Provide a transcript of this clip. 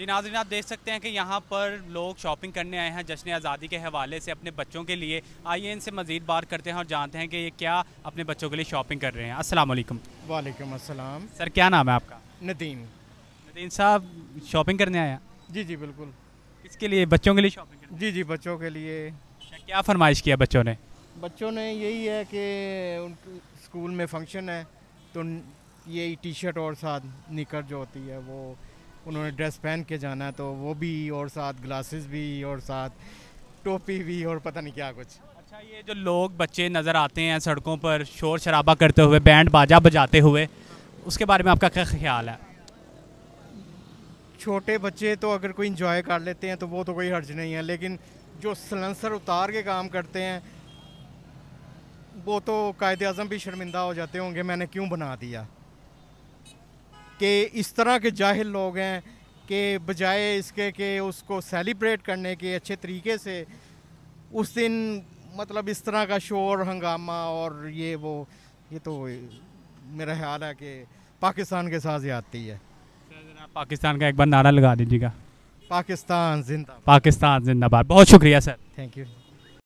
जी नाजरीन आप देख सकते हैं कि यहाँ पर लोग शॉपिंग करने आए हैं जश्न आज़ादी के हवाले से अपने बच्चों के लिए आइए इनसे मज़ीद बात करते हैं और जानते हैं कि ये क्या अपने बच्चों के लिए शॉपिंग कर रहे हैं असल वालेकुम वालेकुम सर क्या नाम है आपका नदीम नदीम साहब शॉपिंग करने आए हैं जी जी बिल्कुल इसके लिए बच्चों के लिए शॉपिंग जी जी बच्चों के लिए अच्छा, क्या फरमाइश किया बच्चों ने बच्चों ने यही है कि उनके स्कूल में फंक्शन है तो यही टी शर्ट और साथ निकर जो होती है वो उन्होंने ड्रेस पहन के जाना तो वो भी और साथ ग्लासेस भी और साथ टोपी भी और पता नहीं क्या कुछ अच्छा ये जो लोग बच्चे नज़र आते हैं सड़कों पर शोर शराबा करते हुए बैंड बाजा बजाते हुए उसके बारे में आपका क्या ख्याल है छोटे बच्चे तो अगर कोई इंजॉय कर लेते हैं तो वो तो कोई हर्ज नहीं है लेकिन जो सलंसर उतार के काम करते हैं वो तो कायदे अजम भी शर्मिंदा हो जाते होंगे मैंने क्यों बना दिया कि इस तरह के जाहिल लोग हैं कि बजाय इसके कि उसको सेलिब्रेट करने के अच्छे तरीके से उस दिन मतलब इस तरह का शोर हंगामा और ये वो ये तो मेरा ख्याल है कि पाकिस्तान के साथ आती है पाकिस्तान का एक बार नारा लगा दीजिएगा पाकिस्तान जिंदा पाकिस्तान जिंदाबाद बहुत शुक्रिया सर थैंक यू